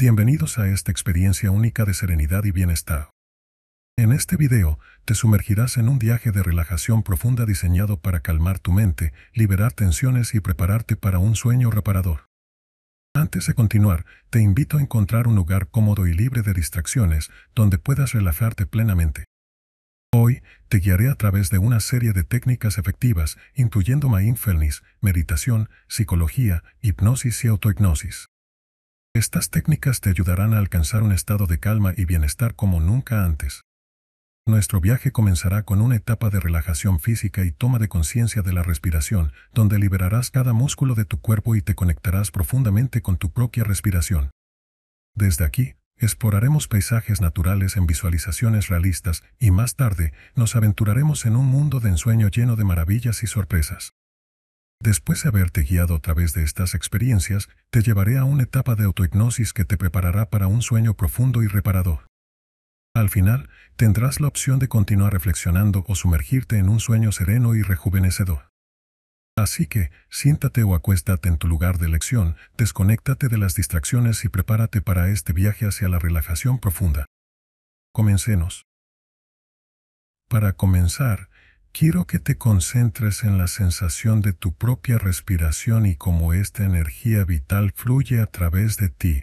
Bienvenidos a esta experiencia única de serenidad y bienestar. En este video, te sumergirás en un viaje de relajación profunda diseñado para calmar tu mente, liberar tensiones y prepararte para un sueño reparador. Antes de continuar, te invito a encontrar un lugar cómodo y libre de distracciones donde puedas relajarte plenamente. Hoy, te guiaré a través de una serie de técnicas efectivas, incluyendo mindfulness, meditación, psicología, hipnosis y autohipnosis. Estas técnicas te ayudarán a alcanzar un estado de calma y bienestar como nunca antes. Nuestro viaje comenzará con una etapa de relajación física y toma de conciencia de la respiración, donde liberarás cada músculo de tu cuerpo y te conectarás profundamente con tu propia respiración. Desde aquí, exploraremos paisajes naturales en visualizaciones realistas y más tarde nos aventuraremos en un mundo de ensueño lleno de maravillas y sorpresas. Después de haberte guiado a través de estas experiencias, te llevaré a una etapa de autoignosis que te preparará para un sueño profundo y reparador. Al final, tendrás la opción de continuar reflexionando o sumergirte en un sueño sereno y rejuvenecedor. Así que, siéntate o acuéstate en tu lugar de elección, desconéctate de las distracciones y prepárate para este viaje hacia la relajación profunda. Comencemos. Para comenzar, Quiero que te concentres en la sensación de tu propia respiración y cómo esta energía vital fluye a través de ti.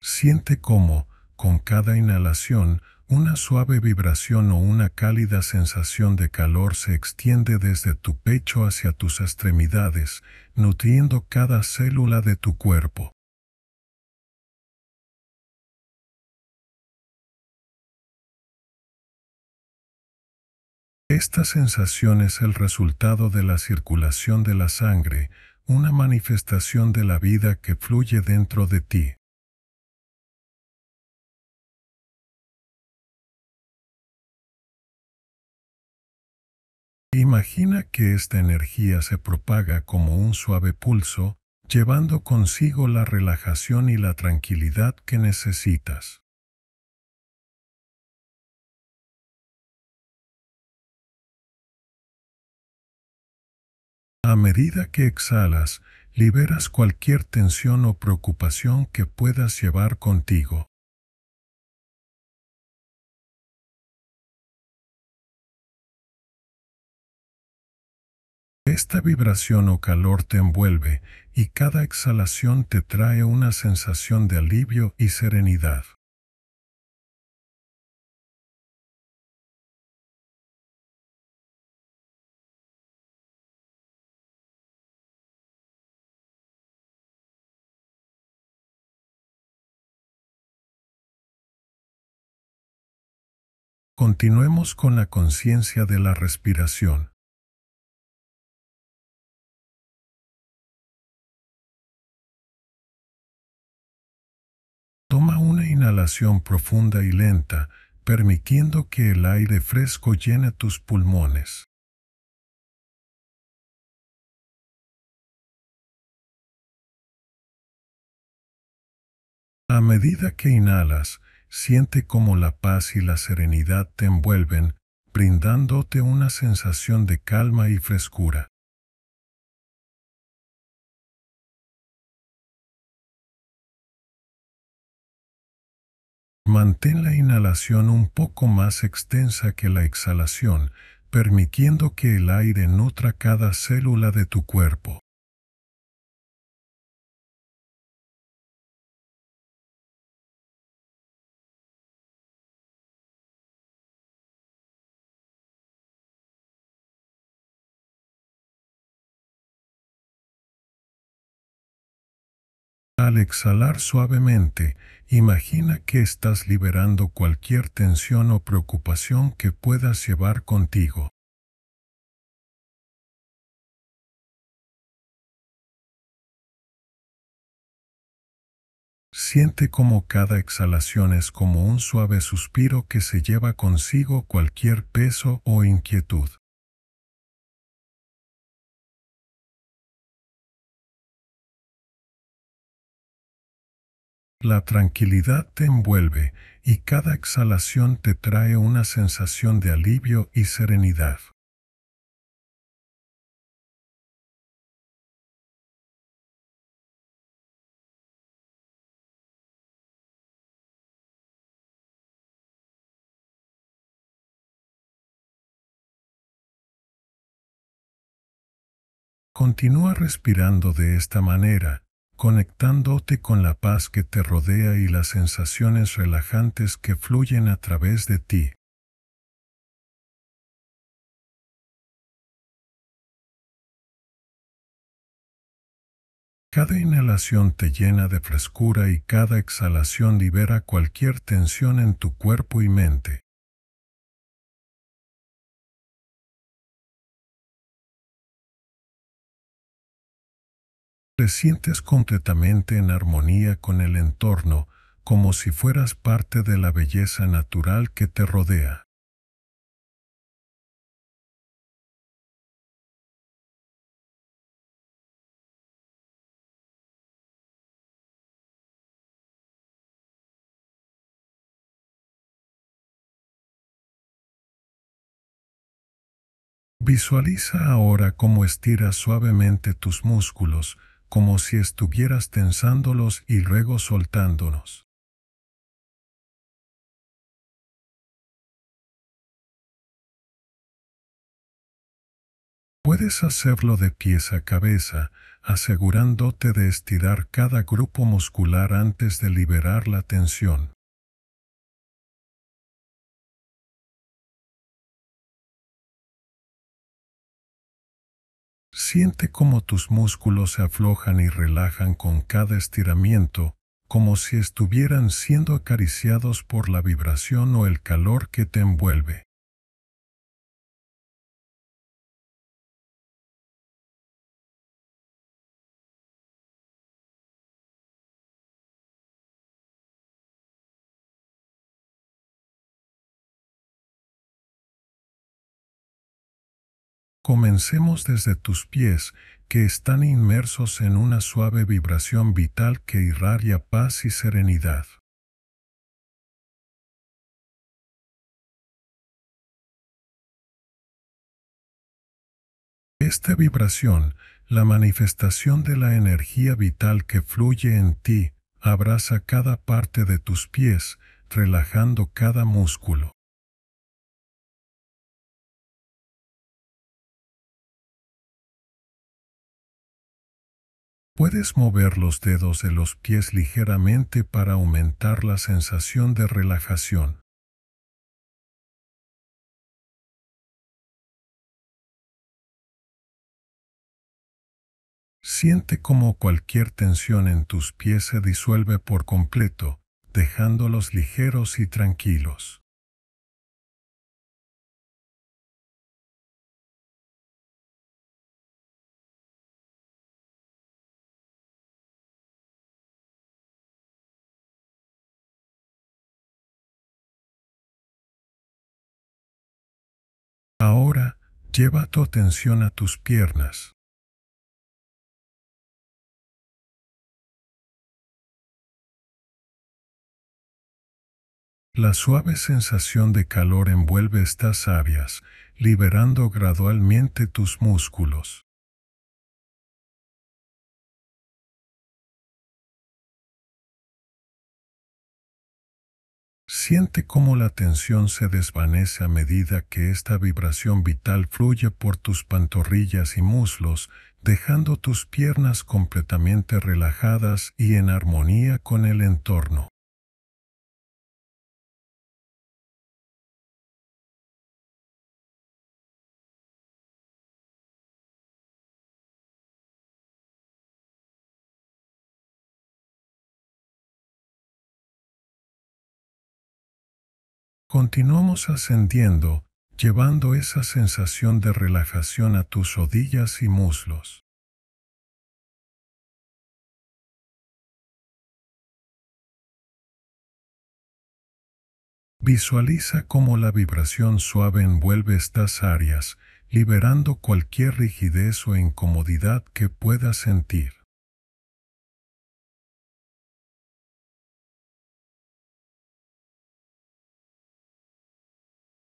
Siente cómo, con cada inhalación, una suave vibración o una cálida sensación de calor se extiende desde tu pecho hacia tus extremidades, nutriendo cada célula de tu cuerpo. Esta sensación es el resultado de la circulación de la sangre, una manifestación de la vida que fluye dentro de ti. Imagina que esta energía se propaga como un suave pulso, llevando consigo la relajación y la tranquilidad que necesitas. A medida que exhalas, liberas cualquier tensión o preocupación que puedas llevar contigo. Esta vibración o calor te envuelve y cada exhalación te trae una sensación de alivio y serenidad. Continuemos con la conciencia de la respiración. Toma una inhalación profunda y lenta, permitiendo que el aire fresco llene tus pulmones. A medida que inhalas, siente cómo la paz y la serenidad te envuelven, brindándote una sensación de calma y frescura. Mantén la inhalación un poco más extensa que la exhalación, permitiendo que el aire nutra cada célula de tu cuerpo. Al exhalar suavemente, imagina que estás liberando cualquier tensión o preocupación que puedas llevar contigo. Siente como cada exhalación es como un suave suspiro que se lleva consigo cualquier peso o inquietud. La tranquilidad te envuelve y cada exhalación te trae una sensación de alivio y serenidad. Continúa respirando de esta manera conectándote con la paz que te rodea y las sensaciones relajantes que fluyen a través de ti. Cada inhalación te llena de frescura y cada exhalación libera cualquier tensión en tu cuerpo y mente. Te sientes completamente en armonía con el entorno, como si fueras parte de la belleza natural que te rodea. Visualiza ahora cómo estiras suavemente tus músculos, como si estuvieras tensándolos y luego soltándonos. Puedes hacerlo de pies a cabeza, asegurándote de estirar cada grupo muscular antes de liberar la tensión. Siente cómo tus músculos se aflojan y relajan con cada estiramiento, como si estuvieran siendo acariciados por la vibración o el calor que te envuelve. Comencemos desde tus pies, que están inmersos en una suave vibración vital que irradia paz y serenidad. Esta vibración, la manifestación de la energía vital que fluye en ti, abraza cada parte de tus pies, relajando cada músculo. Puedes mover los dedos de los pies ligeramente para aumentar la sensación de relajación. Siente como cualquier tensión en tus pies se disuelve por completo, dejándolos ligeros y tranquilos. Ahora, lleva tu atención a tus piernas. La suave sensación de calor envuelve estas sabias, liberando gradualmente tus músculos. Siente cómo la tensión se desvanece a medida que esta vibración vital fluye por tus pantorrillas y muslos, dejando tus piernas completamente relajadas y en armonía con el entorno. Continuamos ascendiendo, llevando esa sensación de relajación a tus rodillas y muslos. Visualiza cómo la vibración suave envuelve estas áreas, liberando cualquier rigidez o incomodidad que puedas sentir.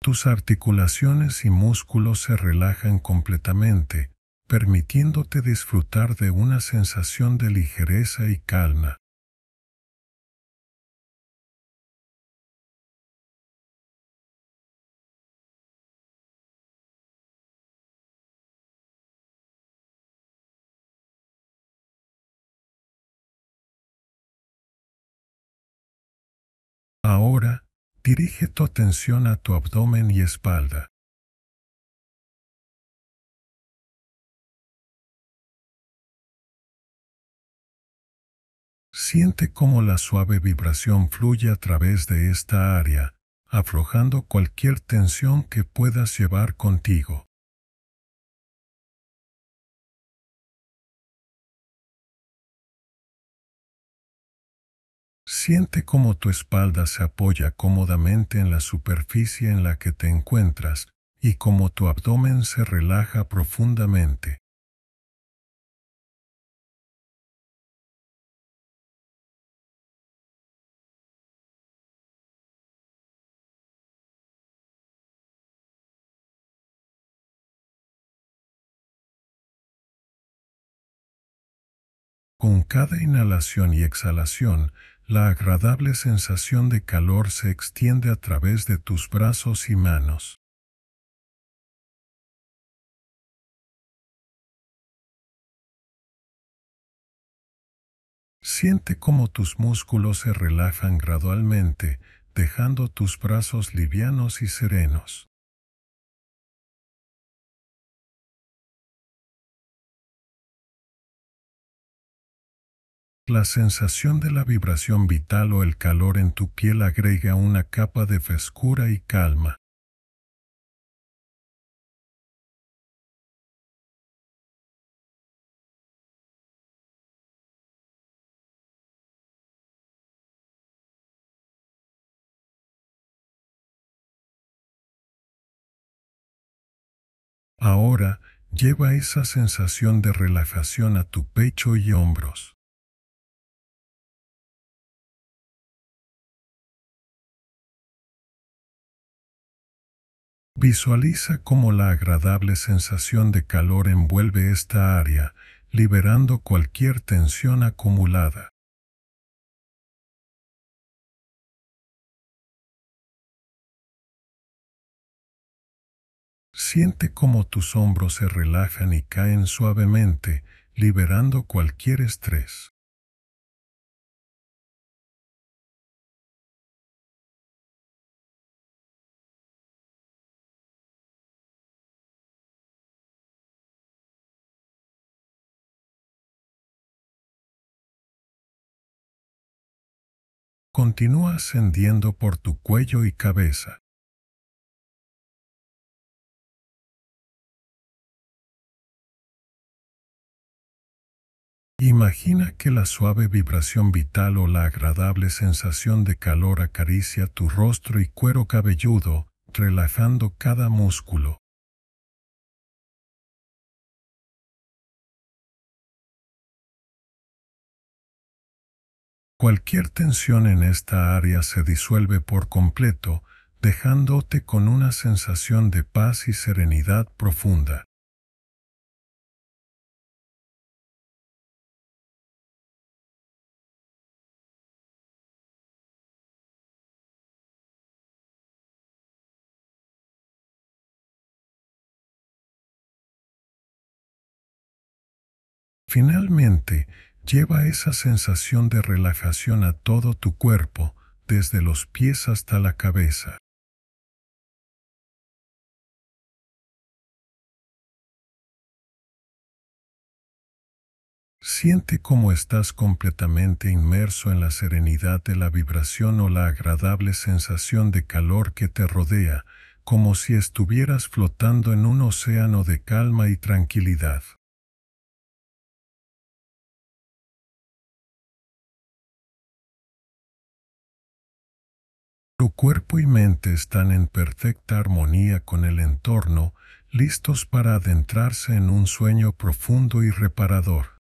Tus articulaciones y músculos se relajan completamente, permitiéndote disfrutar de una sensación de ligereza y calma. Ahora, Dirige tu atención a tu abdomen y espalda. Siente cómo la suave vibración fluye a través de esta área, aflojando cualquier tensión que puedas llevar contigo. Siente cómo tu espalda se apoya cómodamente en la superficie en la que te encuentras y cómo tu abdomen se relaja profundamente. Con cada inhalación y exhalación, la agradable sensación de calor se extiende a través de tus brazos y manos. Siente cómo tus músculos se relajan gradualmente, dejando tus brazos livianos y serenos. La sensación de la vibración vital o el calor en tu piel agrega una capa de frescura y calma. Ahora, lleva esa sensación de relajación a tu pecho y hombros. Visualiza cómo la agradable sensación de calor envuelve esta área, liberando cualquier tensión acumulada. Siente cómo tus hombros se relajan y caen suavemente, liberando cualquier estrés. continúa ascendiendo por tu cuello y cabeza. Imagina que la suave vibración vital o la agradable sensación de calor acaricia tu rostro y cuero cabelludo, relajando cada músculo. Cualquier tensión en esta área se disuelve por completo, dejándote con una sensación de paz y serenidad profunda. Finalmente, Lleva esa sensación de relajación a todo tu cuerpo, desde los pies hasta la cabeza. Siente cómo estás completamente inmerso en la serenidad de la vibración o la agradable sensación de calor que te rodea, como si estuvieras flotando en un océano de calma y tranquilidad. Tu cuerpo y mente están en perfecta armonía con el entorno, listos para adentrarse en un sueño profundo y reparador.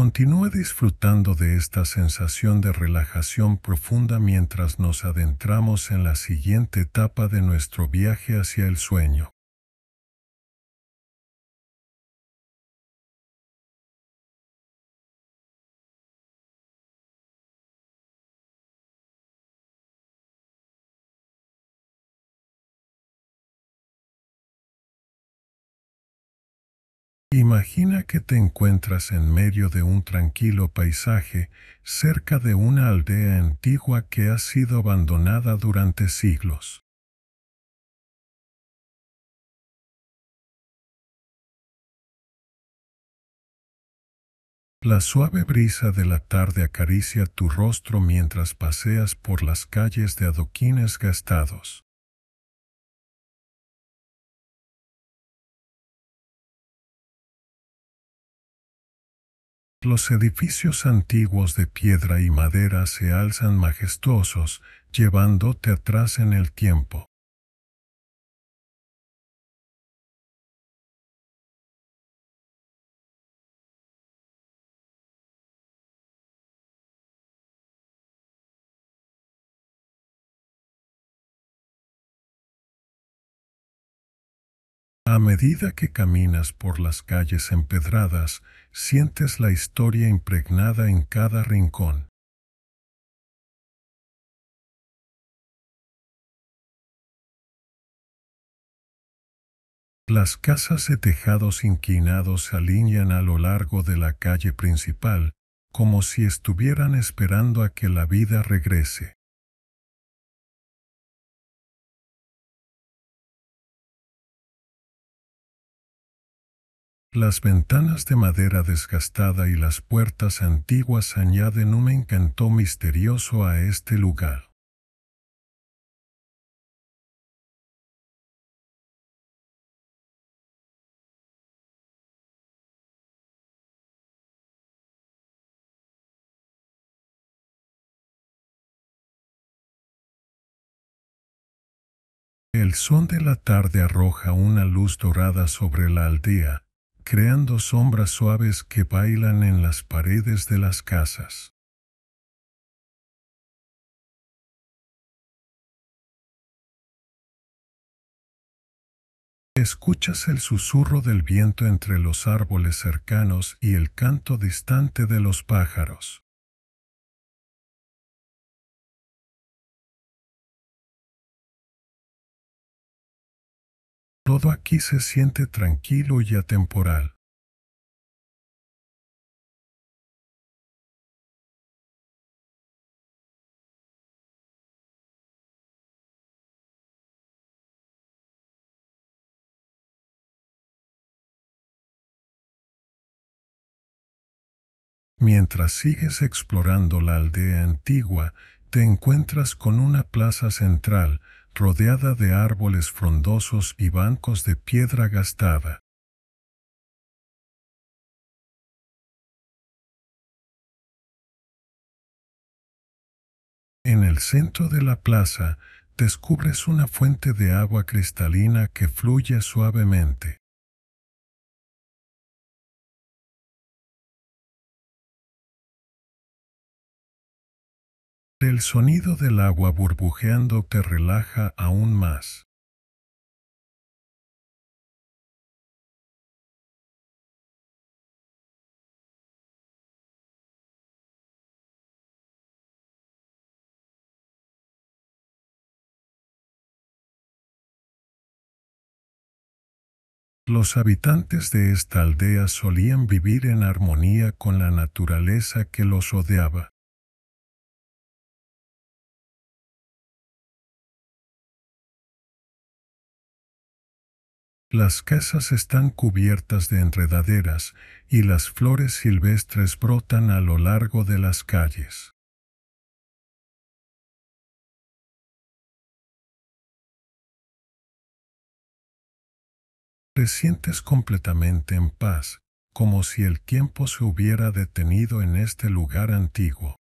Continúe disfrutando de esta sensación de relajación profunda mientras nos adentramos en la siguiente etapa de nuestro viaje hacia el sueño. Imagina que te encuentras en medio de un tranquilo paisaje cerca de una aldea antigua que ha sido abandonada durante siglos. La suave brisa de la tarde acaricia tu rostro mientras paseas por las calles de adoquines gastados. Los edificios antiguos de piedra y madera se alzan majestuosos, llevándote atrás en el tiempo. A medida que caminas por las calles empedradas, sientes la historia impregnada en cada rincón. Las casas de tejados inclinados se alinean a lo largo de la calle principal, como si estuvieran esperando a que la vida regrese. Las ventanas de madera desgastada y las puertas antiguas añaden un encanto misterioso a este lugar. El son de la tarde arroja una luz dorada sobre la aldea, creando sombras suaves que bailan en las paredes de las casas. Escuchas el susurro del viento entre los árboles cercanos y el canto distante de los pájaros. Todo aquí se siente tranquilo y atemporal. Mientras sigues explorando la aldea antigua, te encuentras con una plaza central rodeada de árboles frondosos y bancos de piedra gastada. En el centro de la plaza descubres una fuente de agua cristalina que fluye suavemente. El sonido del agua burbujeando te relaja aún más. Los habitantes de esta aldea solían vivir en armonía con la naturaleza que los rodeaba. Las casas están cubiertas de enredaderas y las flores silvestres brotan a lo largo de las calles. Te sientes completamente en paz, como si el tiempo se hubiera detenido en este lugar antiguo.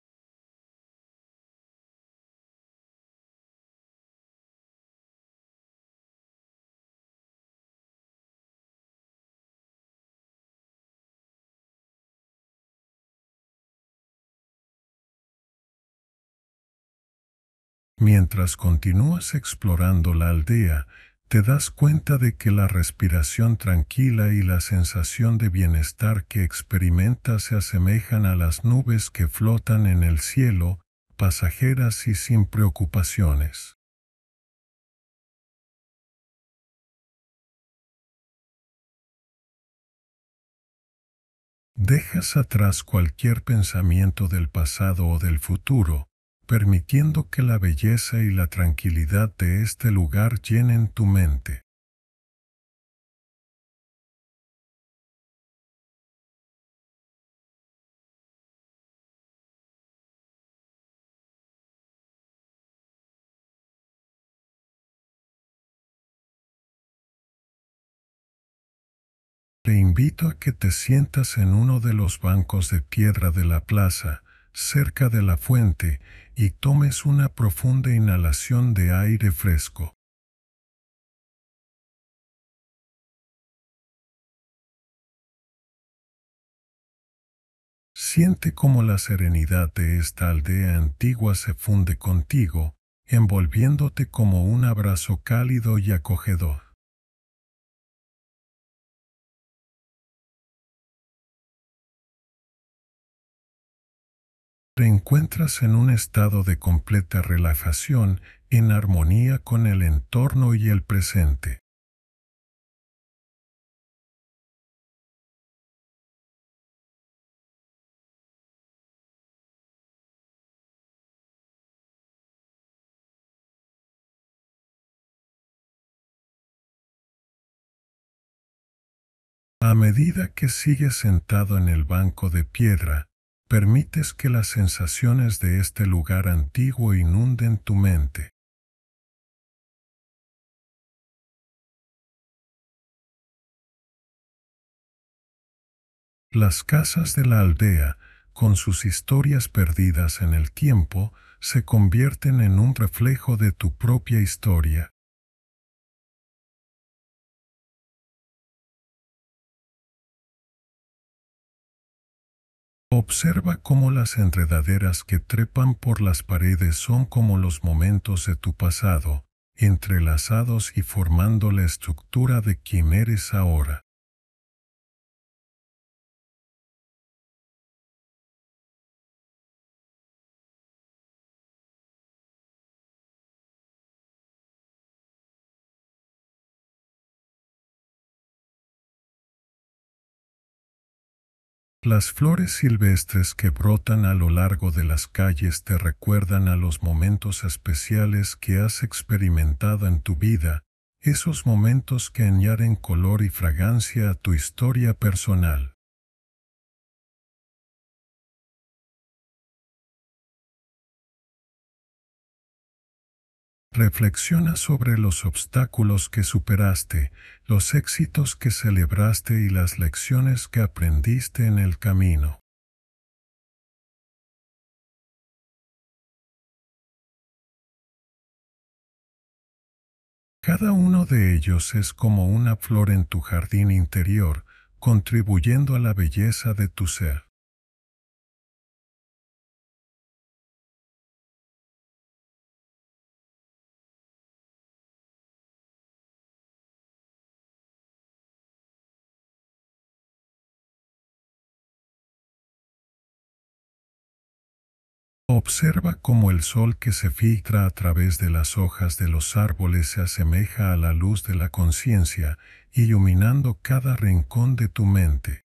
Mientras continúas explorando la aldea, te das cuenta de que la respiración tranquila y la sensación de bienestar que experimentas se asemejan a las nubes que flotan en el cielo, pasajeras y sin preocupaciones. Dejas atrás cualquier pensamiento del pasado o del futuro, permitiendo que la belleza y la tranquilidad de este lugar llenen tu mente. Te invito a que te sientas en uno de los bancos de piedra de la plaza, cerca de la fuente, y tomes una profunda inhalación de aire fresco. Siente cómo la serenidad de esta aldea antigua se funde contigo, envolviéndote como un abrazo cálido y acogedor. te encuentras en un estado de completa relajación en armonía con el entorno y el presente. A medida que sigues sentado en el banco de piedra, permites que las sensaciones de este lugar antiguo inunden tu mente. Las casas de la aldea, con sus historias perdidas en el tiempo, se convierten en un reflejo de tu propia historia. Observa cómo las enredaderas que trepan por las paredes son como los momentos de tu pasado, entrelazados y formando la estructura de quien eres ahora. Las flores silvestres que brotan a lo largo de las calles te recuerdan a los momentos especiales que has experimentado en tu vida, esos momentos que añaden color y fragancia a tu historia personal. Reflexiona sobre los obstáculos que superaste, los éxitos que celebraste y las lecciones que aprendiste en el camino. Cada uno de ellos es como una flor en tu jardín interior, contribuyendo a la belleza de tu ser. Observa cómo el sol que se filtra a través de las hojas de los árboles se asemeja a la luz de la conciencia, iluminando cada rincón de tu mente.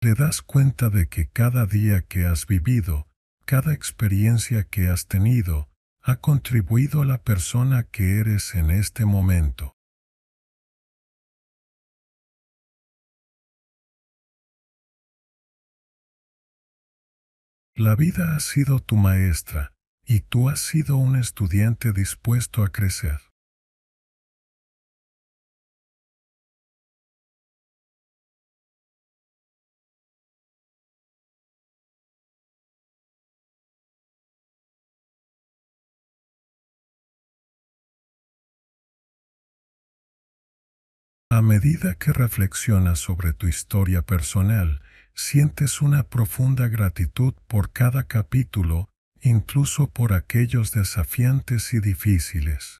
Te das cuenta de que cada día que has vivido, cada experiencia que has tenido, ha contribuido a la persona que eres en este momento. La vida ha sido tu maestra y tú has sido un estudiante dispuesto a crecer. A medida que reflexionas sobre tu historia personal sientes una profunda gratitud por cada capítulo, incluso por aquellos desafiantes y difíciles.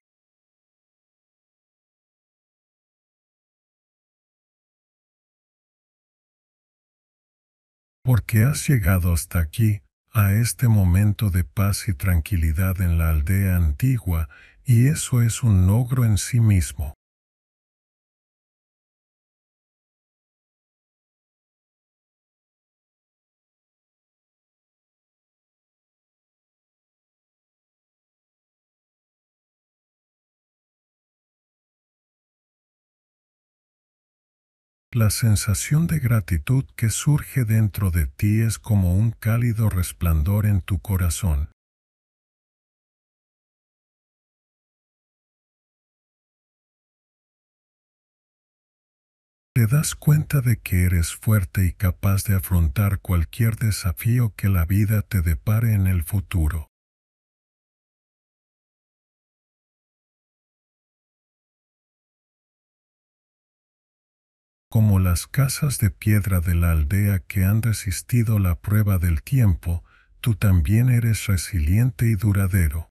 Porque has llegado hasta aquí, a este momento de paz y tranquilidad en la aldea antigua, y eso es un logro en sí mismo. La sensación de gratitud que surge dentro de ti es como un cálido resplandor en tu corazón. Te das cuenta de que eres fuerte y capaz de afrontar cualquier desafío que la vida te depare en el futuro. como las casas de piedra de la aldea que han resistido la prueba del tiempo, tú también eres resiliente y duradero.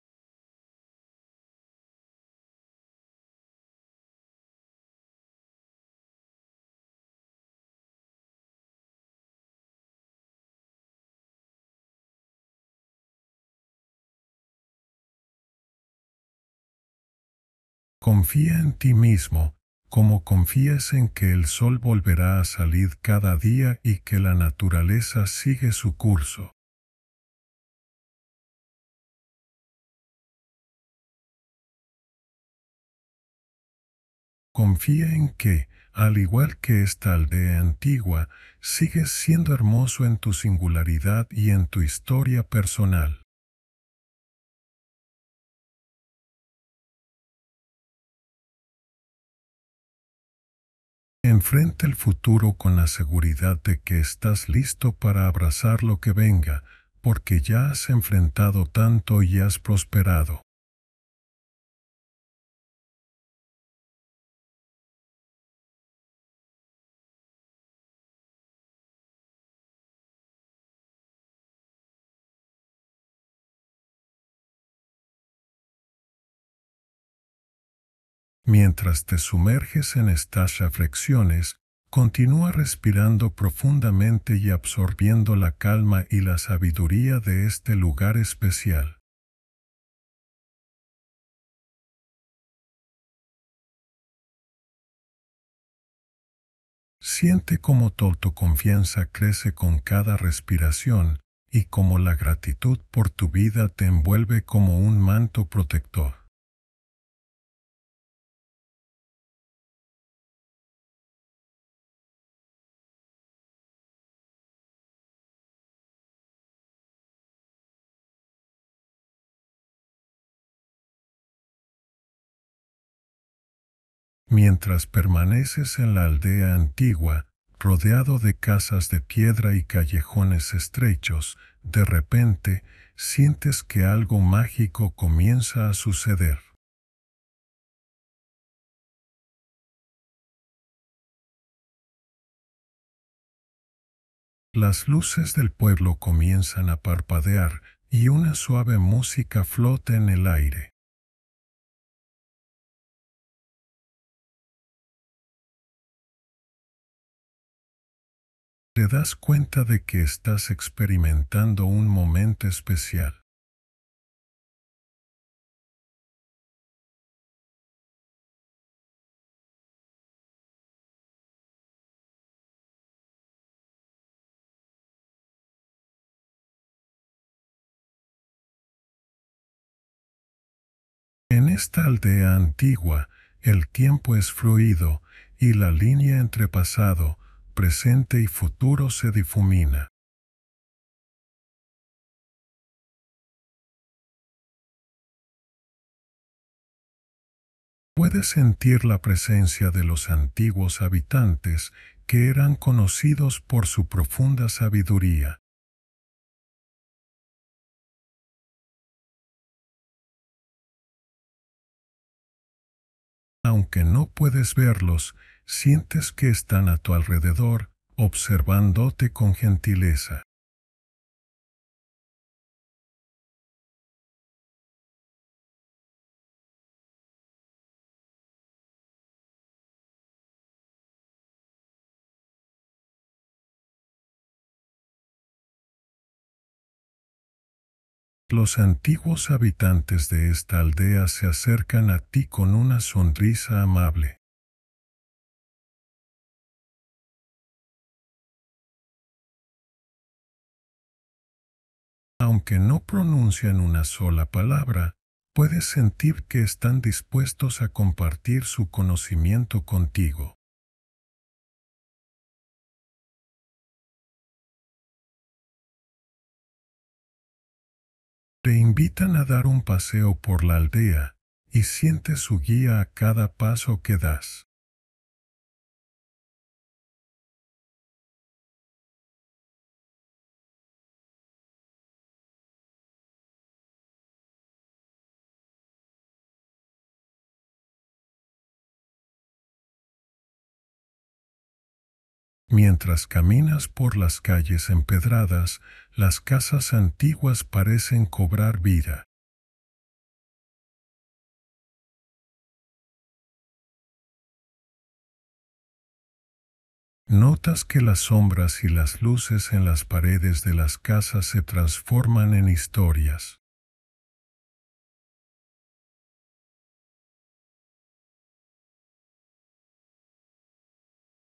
Confía en ti mismo, como confías en que el sol volverá a salir cada día y que la naturaleza sigue su curso. Confía en que, al igual que esta aldea antigua, sigues siendo hermoso en tu singularidad y en tu historia personal. Enfrente el futuro con la seguridad de que estás listo para abrazar lo que venga, porque ya has enfrentado tanto y has prosperado. Mientras te sumerges en estas reflexiones, continúa respirando profundamente y absorbiendo la calma y la sabiduría de este lugar especial. Siente cómo tu autoconfianza crece con cada respiración y cómo la gratitud por tu vida te envuelve como un manto protector. mientras permaneces en la aldea antigua, rodeado de casas de piedra y callejones estrechos, de repente sientes que algo mágico comienza a suceder. Las luces del pueblo comienzan a parpadear y una suave música flota en el aire. te das cuenta de que estás experimentando un momento especial. En esta aldea antigua, el tiempo es fluido y la línea entre pasado, presente y futuro se difumina. Puedes sentir la presencia de los antiguos habitantes que eran conocidos por su profunda sabiduría. Aunque no puedes verlos, sientes que están a tu alrededor, observándote con gentileza. Los antiguos habitantes de esta aldea se acercan a ti con una sonrisa amable. aunque no pronuncian una sola palabra, puedes sentir que están dispuestos a compartir su conocimiento contigo. Te invitan a dar un paseo por la aldea y sientes su guía a cada paso que das. Mientras caminas por las calles empedradas, las casas antiguas parecen cobrar vida. Notas que las sombras y las luces en las paredes de las casas se transforman en historias.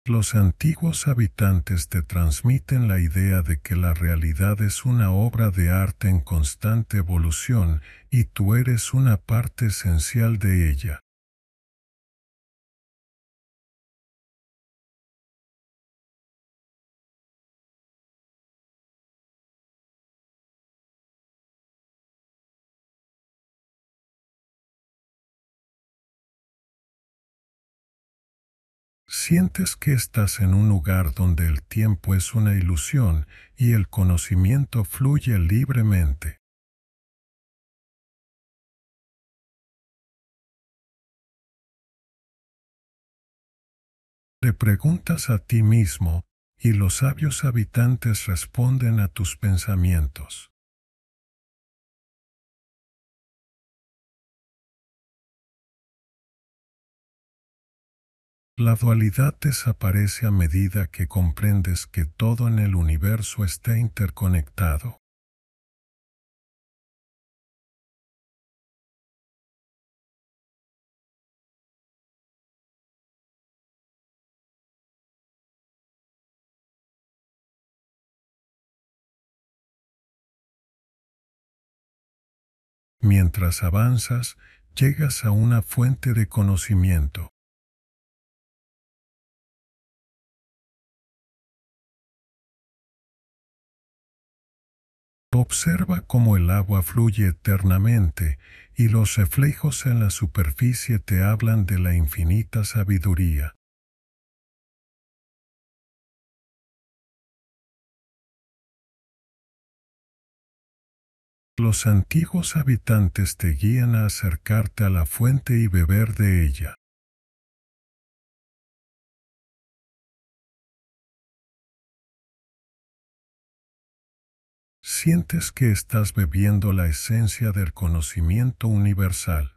Los antiguos habitantes te transmiten la idea de que la realidad es una obra de arte en constante evolución y tú eres una parte esencial de ella. sientes que estás en un lugar donde el tiempo es una ilusión y el conocimiento fluye libremente. Te preguntas a ti mismo y los sabios habitantes responden a tus pensamientos. La dualidad desaparece a medida que comprendes que todo en el universo está interconectado. Mientras avanzas, llegas a una fuente de conocimiento. observa cómo el agua fluye eternamente y los reflejos en la superficie te hablan de la infinita sabiduría. Los antiguos habitantes te guían a acercarte a la fuente y beber de ella. sientes que estás bebiendo la esencia del conocimiento universal.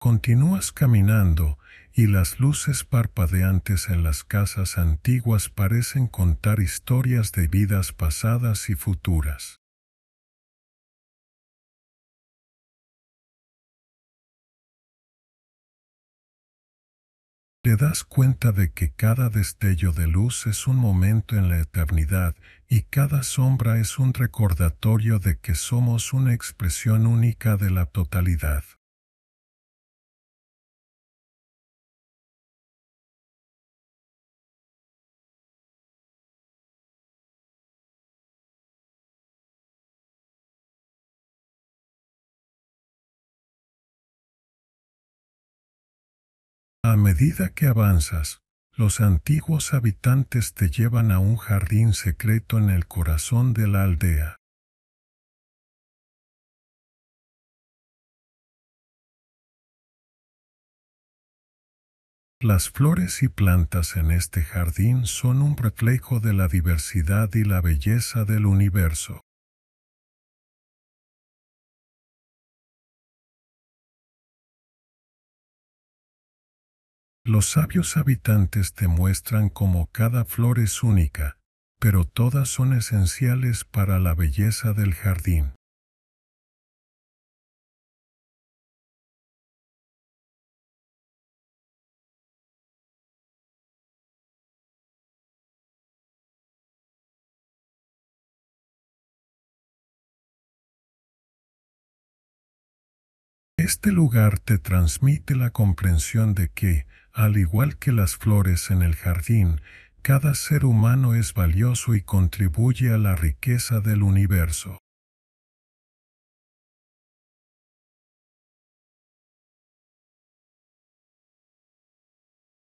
Continúas caminando y las luces parpadeantes en las casas antiguas parecen contar historias de vidas pasadas y futuras. Te das cuenta de que cada destello de luz es un momento en la eternidad y cada sombra es un recordatorio de que somos una expresión única de la totalidad. medida que avanzas, los antiguos habitantes te llevan a un jardín secreto en el corazón de la aldea. Las flores y plantas en este jardín son un reflejo de la diversidad y la belleza del universo. Los sabios habitantes te muestran cómo cada flor es única, pero todas son esenciales para la belleza del jardín. Este lugar te transmite la comprensión de que, al igual que las flores en el jardín, cada ser humano es valioso y contribuye a la riqueza del universo.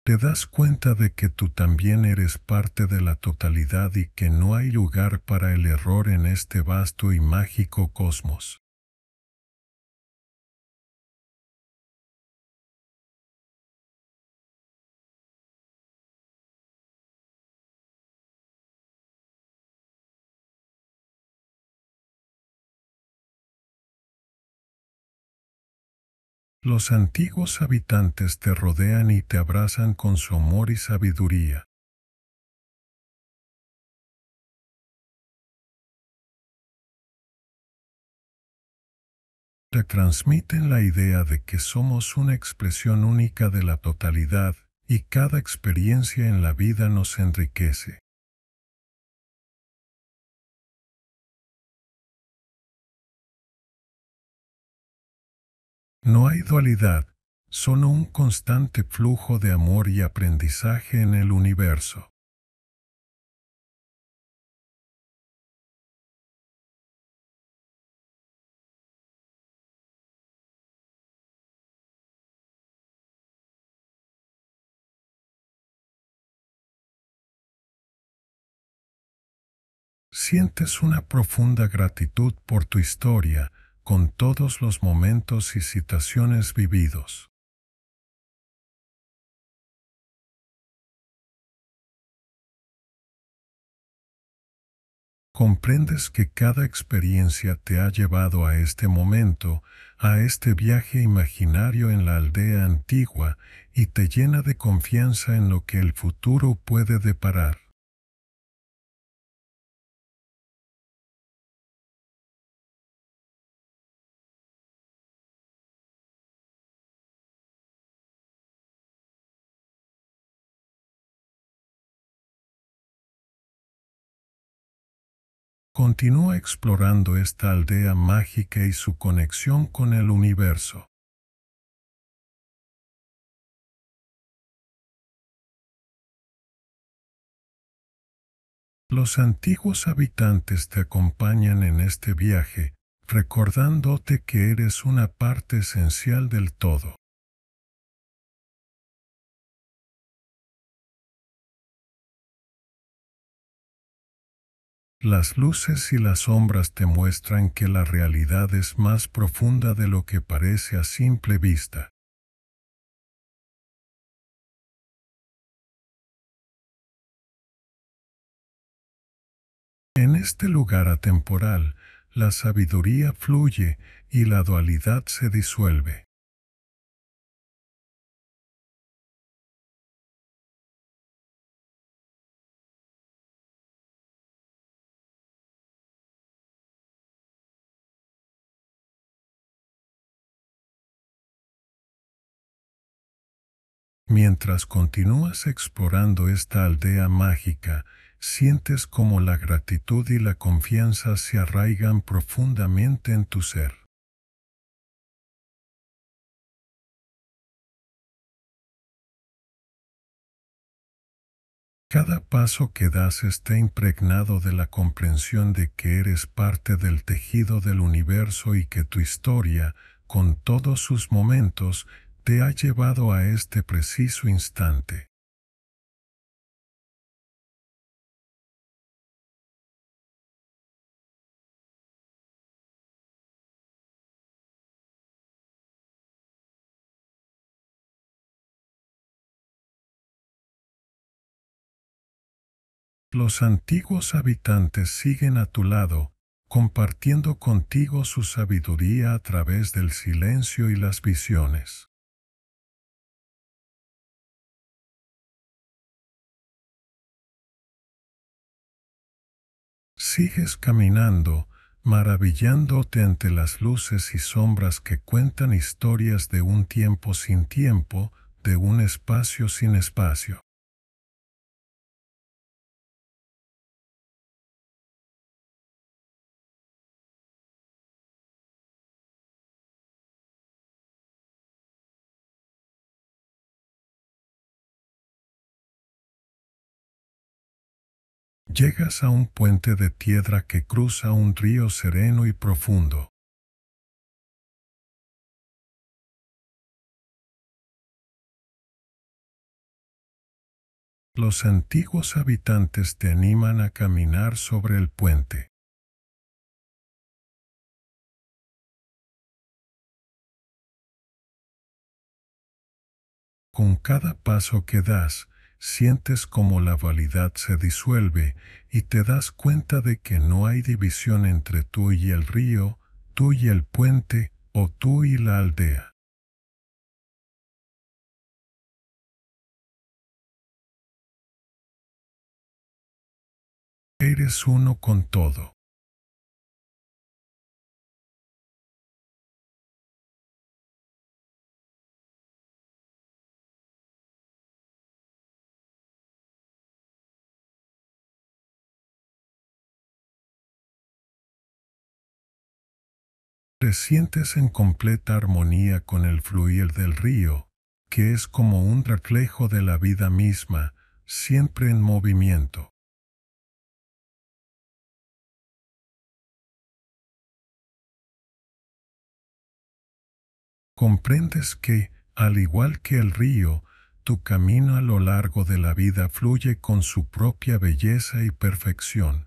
te das cuenta de que tú también eres parte de la totalidad y que no hay lugar para el error en este vasto y mágico cosmos. Los antiguos habitantes te rodean y te abrazan con su amor y sabiduría. Te transmiten la idea de que somos una expresión única de la totalidad y cada experiencia en la vida nos enriquece. No hay dualidad, solo un constante flujo de amor y aprendizaje en el universo. sientes una profunda gratitud por tu historia, con todos los momentos y situaciones vividos. Comprendes que cada experiencia te ha llevado a este momento, a este viaje imaginario en la aldea antigua, y te llena de confianza en lo que el futuro puede deparar. Continúa explorando esta aldea mágica y su conexión con el universo. Los antiguos habitantes te acompañan en este viaje, recordándote que eres una parte esencial del todo. Las luces y las sombras te muestran que la realidad es más profunda de lo que parece a simple vista. En este lugar atemporal, la sabiduría fluye y la dualidad se disuelve. Mientras continúas explorando esta aldea mágica, sientes como la gratitud y la confianza se arraigan profundamente en tu ser. Cada paso que das está impregnado de la comprensión de que eres parte del tejido del universo y que tu historia, con todos sus momentos, te ha llevado a este preciso instante. Los antiguos habitantes siguen a tu lado, compartiendo contigo su sabiduría a través del silencio y las visiones. sigues caminando, maravillándote ante las luces y sombras que cuentan historias de un tiempo sin tiempo, de un espacio sin espacio. Llegas a un puente de piedra que cruza un río sereno y profundo. Los antiguos habitantes te animan a caminar sobre el puente. Con cada paso que das, sientes como la validad se disuelve y te das cuenta de que no hay división entre tú y el río, tú y el puente, o tú y la aldea. Eres uno con todo. te sientes en completa armonía con el fluir del río, que es como un reflejo de la vida misma, siempre en movimiento. Comprendes que, al igual que el río, tu camino a lo largo de la vida fluye con su propia belleza y perfección.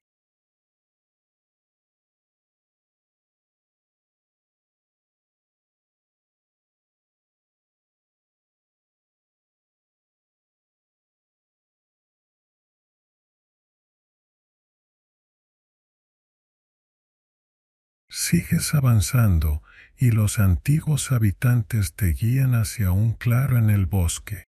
Sigues avanzando y los antiguos habitantes te guían hacia un claro en el bosque.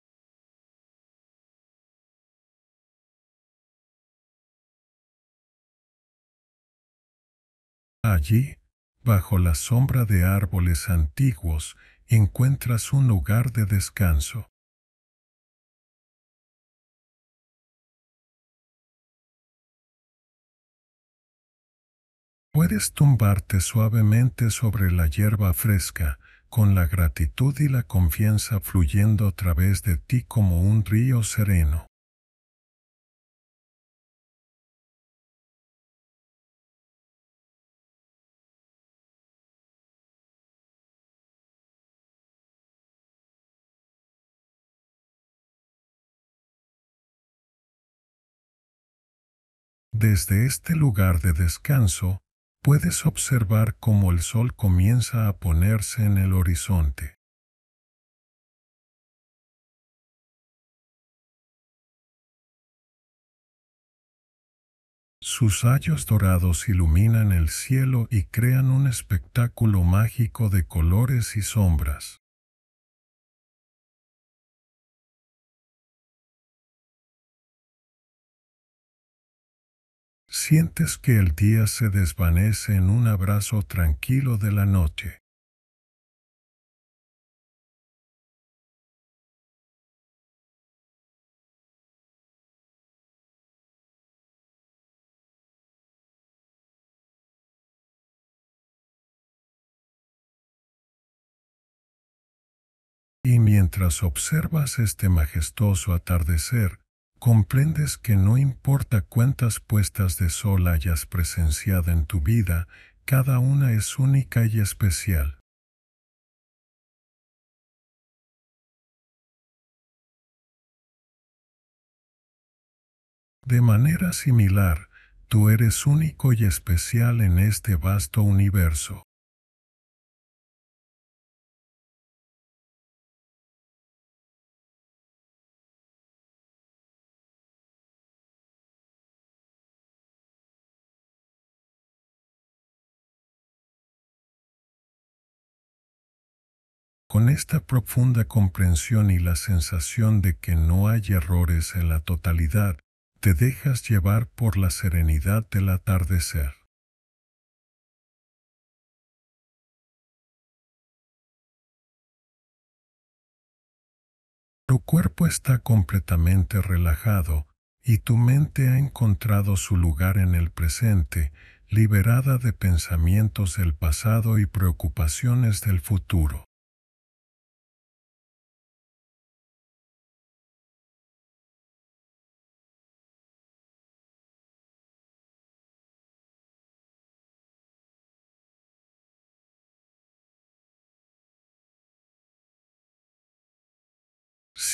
Allí, bajo la sombra de árboles antiguos, encuentras un lugar de descanso. puedes tumbarte suavemente sobre la hierba fresca, con la gratitud y la confianza fluyendo a través de ti como un río sereno. Desde este lugar de descanso, puedes observar cómo el sol comienza a ponerse en el horizonte. Sus hallos dorados iluminan el cielo y crean un espectáculo mágico de colores y sombras. sientes que el día se desvanece en un abrazo tranquilo de la noche. Y mientras observas este majestuoso atardecer, comprendes que no importa cuántas puestas de sol hayas presenciado en tu vida, cada una es única y especial. De manera similar, tú eres único y especial en este vasto universo. Con esta profunda comprensión y la sensación de que no hay errores en la totalidad, te dejas llevar por la serenidad del atardecer. Tu cuerpo está completamente relajado y tu mente ha encontrado su lugar en el presente, liberada de pensamientos del pasado y preocupaciones del futuro.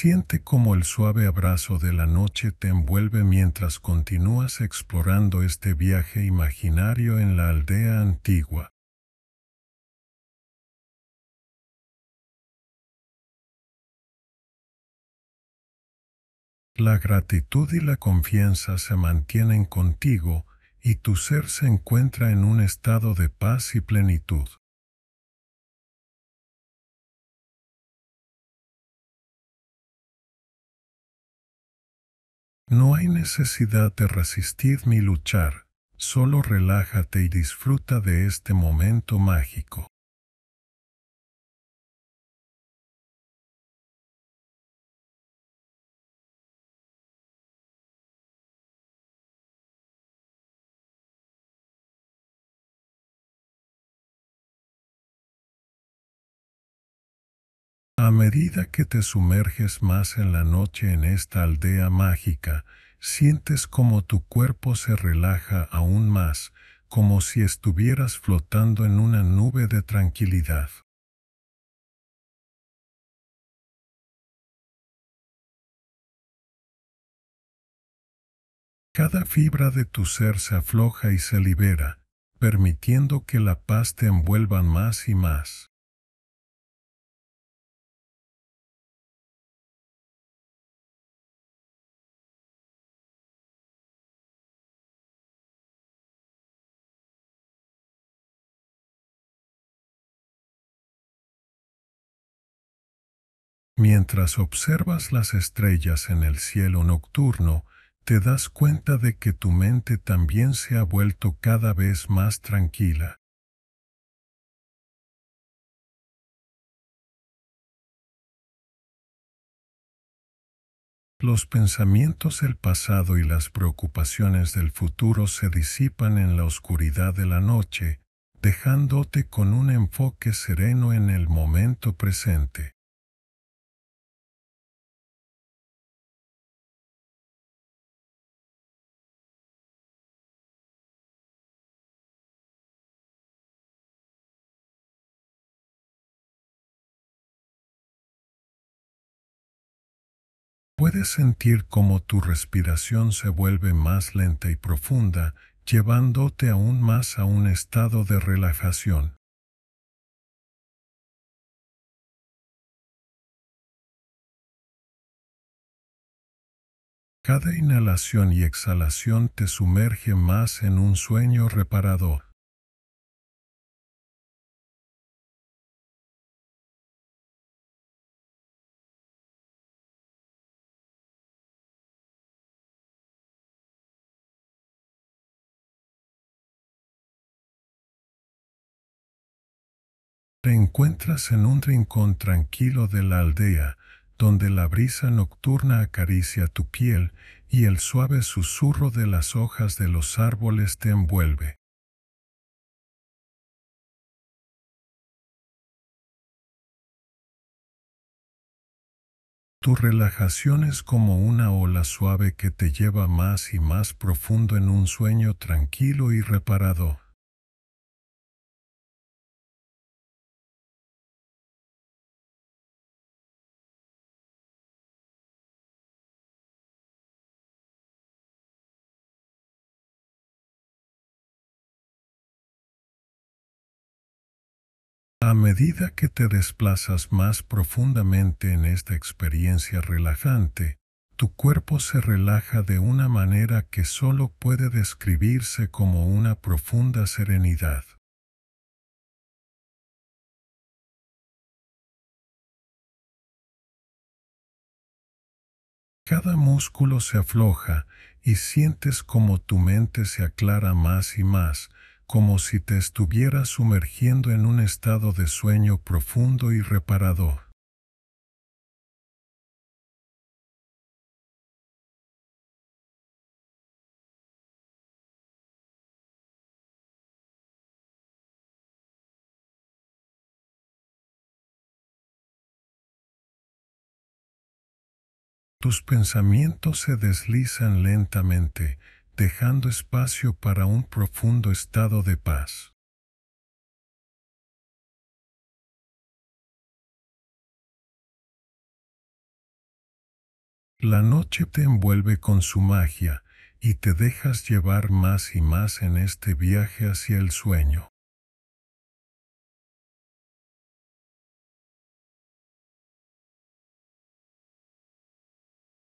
Siente como el suave abrazo de la noche te envuelve mientras continúas explorando este viaje imaginario en la aldea antigua. La gratitud y la confianza se mantienen contigo y tu ser se encuentra en un estado de paz y plenitud. No hay necesidad de resistir ni luchar, solo relájate y disfruta de este momento mágico. A medida que te sumerges más en la noche en esta aldea mágica, sientes como tu cuerpo se relaja aún más, como si estuvieras flotando en una nube de tranquilidad. Cada fibra de tu ser se afloja y se libera, permitiendo que la paz te envuelva más y más. Mientras observas las estrellas en el cielo nocturno, te das cuenta de que tu mente también se ha vuelto cada vez más tranquila. Los pensamientos del pasado y las preocupaciones del futuro se disipan en la oscuridad de la noche, dejándote con un enfoque sereno en el momento presente. Puedes sentir cómo tu respiración se vuelve más lenta y profunda, llevándote aún más a un estado de relajación. Cada inhalación y exhalación te sumerge más en un sueño reparador. te encuentras en un rincón tranquilo de la aldea, donde la brisa nocturna acaricia tu piel y el suave susurro de las hojas de los árboles te envuelve. Tu relajación es como una ola suave que te lleva más y más profundo en un sueño tranquilo y reparado. A medida que te desplazas más profundamente en esta experiencia relajante, tu cuerpo se relaja de una manera que solo puede describirse como una profunda serenidad. Cada músculo se afloja y sientes como tu mente se aclara más y más, como si te estuvieras sumergiendo en un estado de sueño profundo y reparador. Tus pensamientos se deslizan lentamente dejando espacio para un profundo estado de paz. La noche te envuelve con su magia y te dejas llevar más y más en este viaje hacia el sueño.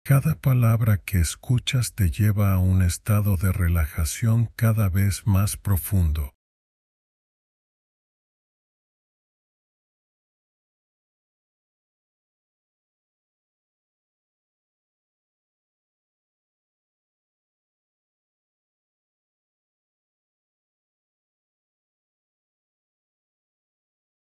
Cada palabra que escuchas te lleva a un estado de relajación cada vez más profundo.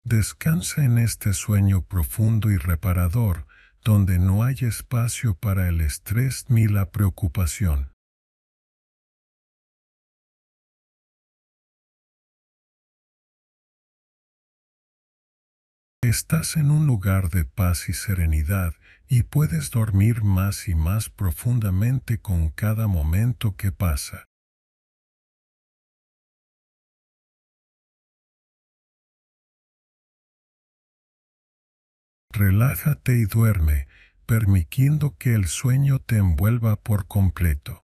Descansa en este sueño profundo y reparador, donde no hay espacio para el estrés ni la preocupación. Estás en un lugar de paz y serenidad y puedes dormir más y más profundamente con cada momento que pasa. Relájate y duerme, permitiendo que el sueño te envuelva por completo.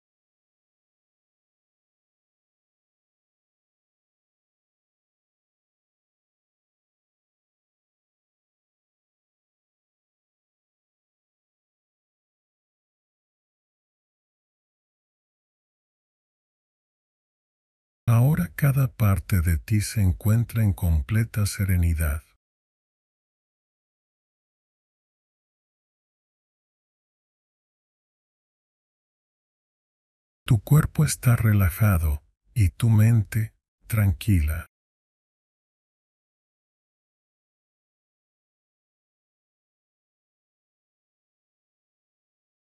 Ahora cada parte de ti se encuentra en completa serenidad. Tu cuerpo está relajado y tu mente tranquila.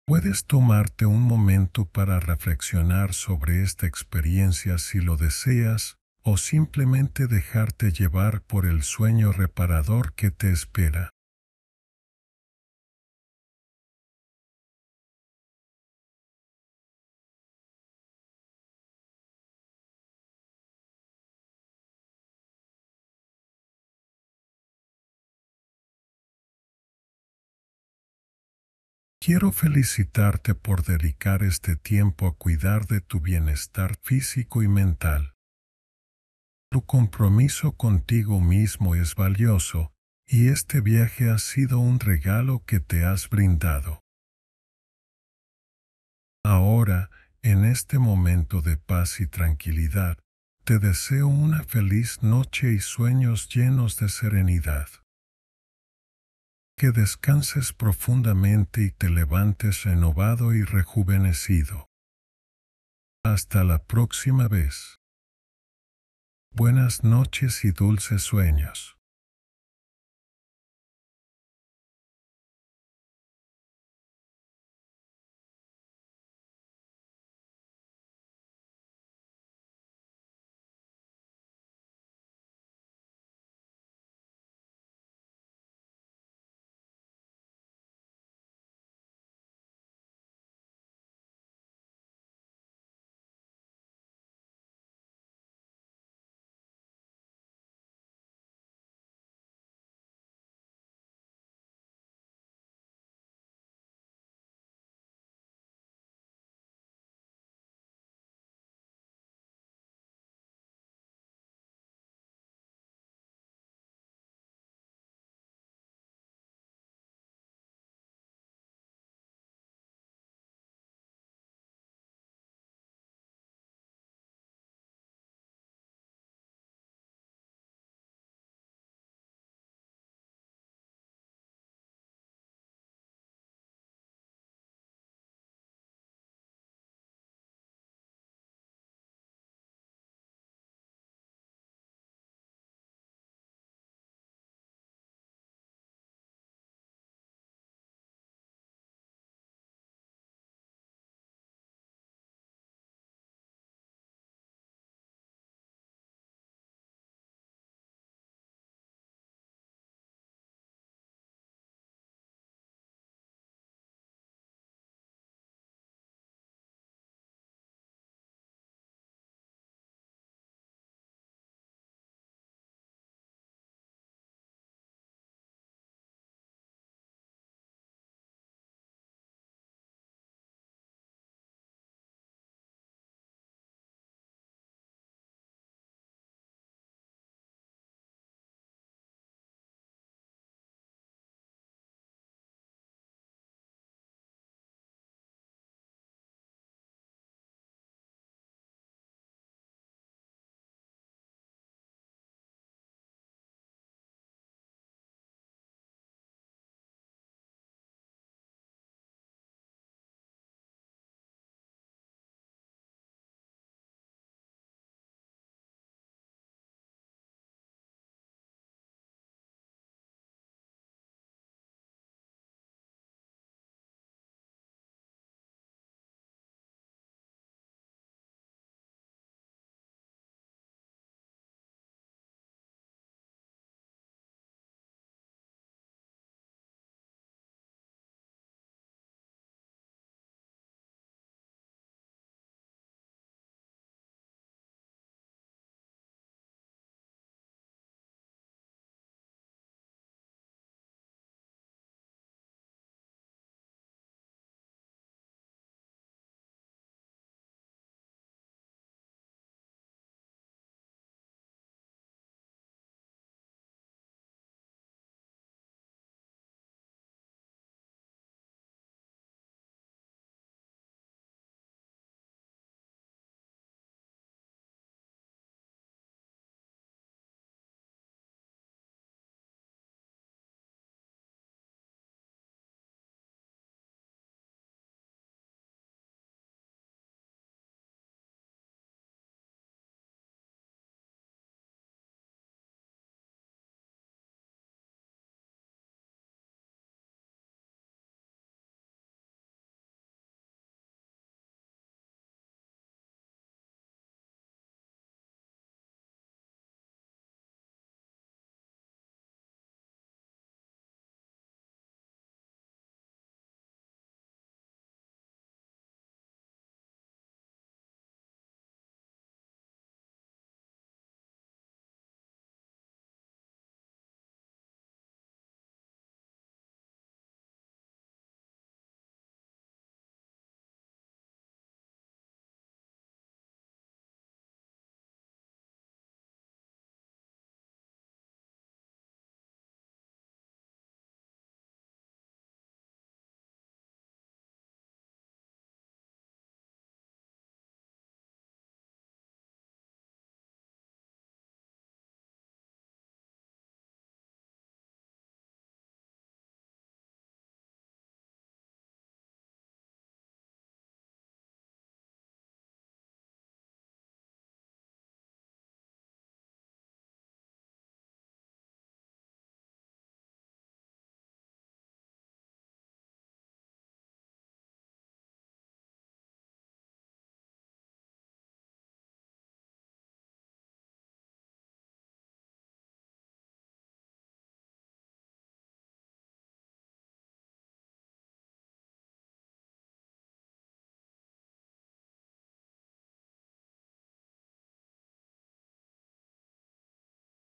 Puedes tomarte un momento para reflexionar sobre esta experiencia si lo deseas o simplemente dejarte llevar por el sueño reparador que te espera. Quiero felicitarte por dedicar este tiempo a cuidar de tu bienestar físico y mental. Tu compromiso contigo mismo es valioso, y este viaje ha sido un regalo que te has brindado. Ahora, en este momento de paz y tranquilidad, te deseo una feliz noche y sueños llenos de serenidad que descanses profundamente y te levantes renovado y rejuvenecido. Hasta la próxima vez. Buenas noches y dulces sueños.